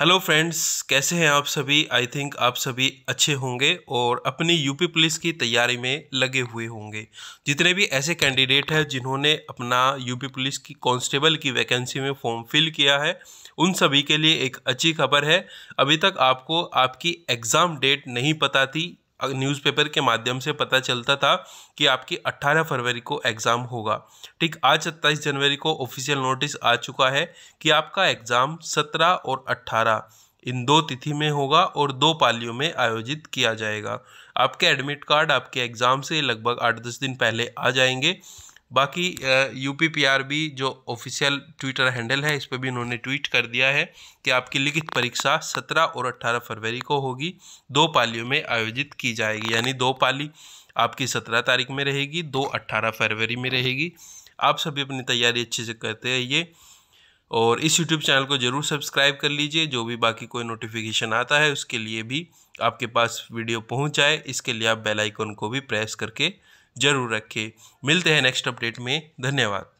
hello friends कैसे हैं आप सभी आई थिंक आप सभी अच्छे होंगे और अपनी यूपी पुलिस की तैयारी में लगे हुए होंगे जितने भी ऐसे कैंडिडेट हैं जिन्होंने अपना यूपी पुलिस की कांस्टेबल की वैकेंसी में फॉर्म फिल किया है उन सभी के लिए एक अच्छी खबर है अभी तक आपको आपकी एग्ज़ाम डेट नहीं पता थी न्यूज़पेपर के माध्यम से पता चलता था कि आपकी 18 फरवरी को एग्ज़ाम होगा ठीक आज 27 जनवरी को ऑफिशियल नोटिस आ चुका है कि आपका एग्ज़ाम 17 और 18 इन दो तिथि में होगा और दो पालियों में आयोजित किया जाएगा आपके एडमिट कार्ड आपके एग्ज़ाम से लगभग आठ दस दिन पहले आ जाएंगे बाकी U P P R B जो ऑफिशियल ट्विटर हैंडल है इस पर भी इन्होंने ट्वीट कर दिया है कि आपकी लिखित परीक्षा सत्रह और अट्ठारह फरवरी को होगी दो पालियों में आयोजित की जाएगी यानी दो पाली आपकी सत्रह तारीख में रहेगी दो अट्ठारह फरवरी में रहेगी आप सभी अपनी तैयारी अच्छे से करते रहिए और इस यूट्यूब चैनल को ज़रूर सब्सक्राइब कर लीजिए जो भी बाकी कोई नोटिफिकेशन आता है उसके लिए भी आपके पास वीडियो पहुँच जाए इसके लिए आप बेलाइकॉन को भी प्रेस करके ज़रूर रखें मिलते हैं नेक्स्ट अपडेट में धन्यवाद